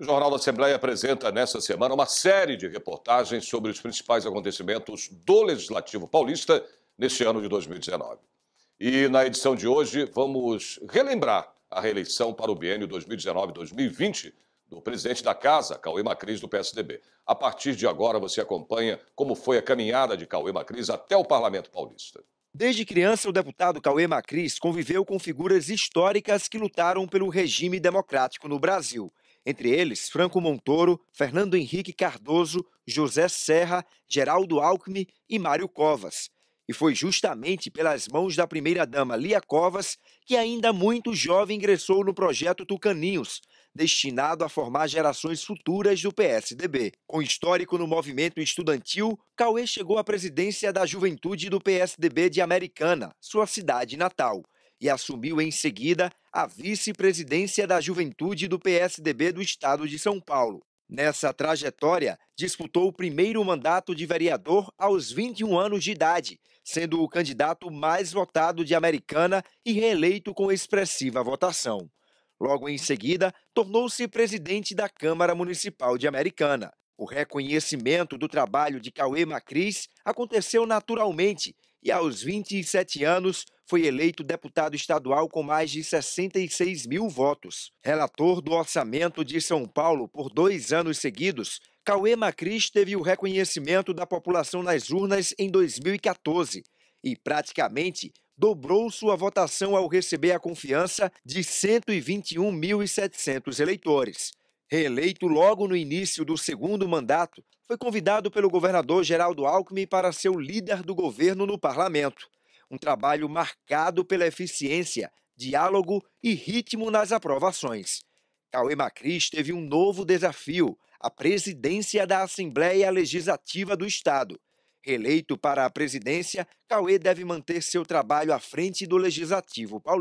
O Jornal da Assembleia apresenta nesta semana uma série de reportagens sobre os principais acontecimentos do Legislativo Paulista neste ano de 2019. E na edição de hoje vamos relembrar a reeleição para o biênio 2019-2020 do presidente da casa, Cauê Macris, do PSDB. A partir de agora você acompanha como foi a caminhada de Cauê Macris até o Parlamento Paulista. Desde criança, o deputado Cauê Macris conviveu com figuras históricas que lutaram pelo regime democrático no Brasil entre eles Franco Montoro, Fernando Henrique Cardoso, José Serra, Geraldo Alckmin e Mário Covas. E foi justamente pelas mãos da primeira-dama Lia Covas que, ainda muito jovem, ingressou no projeto Tucaninhos, destinado a formar gerações futuras do PSDB. Com histórico no movimento estudantil, Cauê chegou à presidência da juventude do PSDB de Americana, sua cidade natal, e assumiu em seguida a vice-presidência da Juventude do PSDB do Estado de São Paulo. Nessa trajetória, disputou o primeiro mandato de vereador aos 21 anos de idade, sendo o candidato mais votado de Americana e reeleito com expressiva votação. Logo em seguida, tornou-se presidente da Câmara Municipal de Americana. O reconhecimento do trabalho de Cauê Macris aconteceu naturalmente e, aos 27 anos, foi eleito deputado estadual com mais de 66 mil votos. Relator do orçamento de São Paulo por dois anos seguidos, Cauê Macris teve o reconhecimento da população nas urnas em 2014 e praticamente dobrou sua votação ao receber a confiança de 121.700 eleitores. Reeleito logo no início do segundo mandato, foi convidado pelo governador Geraldo Alckmin para ser o líder do governo no parlamento um trabalho marcado pela eficiência, diálogo e ritmo nas aprovações. Cauê Macris teve um novo desafio, a presidência da Assembleia Legislativa do Estado. Eleito para a presidência, Cauê deve manter seu trabalho à frente do Legislativo paulista.